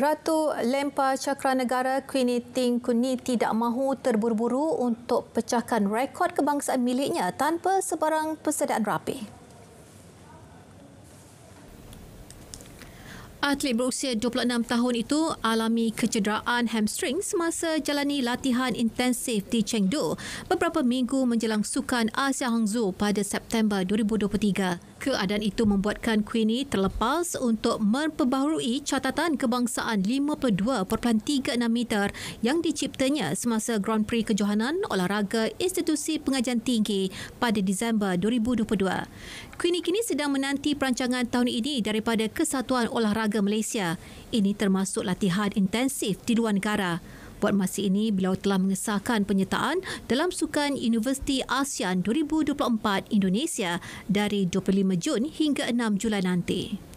Ratu Lempa Cakra Negara Queenie Ting Kuni tidak mahu terburu-buru untuk pecahkan rekod kebangsaan miliknya tanpa sebarang persediaan rapi. Atlet berusia 26 tahun itu alami kecederaan hamstring semasa jalani latihan intensif di Chengdu beberapa minggu menjelang sukan Asia Hangzhou pada September 2023. Keadaan itu membuatkan Queenie terlepas untuk memperbaharui catatan kebangsaan 52.36 meter yang diciptanya semasa Grand Prix Kejohanan Olahraga Institusi Pengajian Tinggi pada Disember 2022. Queenie kini sedang menanti perancangan tahun ini daripada Kesatuan Olahraga Malaysia. Ini termasuk latihan intensif di luar negara buat masa ini beliau telah mengesahkan penyertaan dalam sukan Universiti ASEAN 2024 Indonesia dari 25 Jun hingga 6 Julai nanti.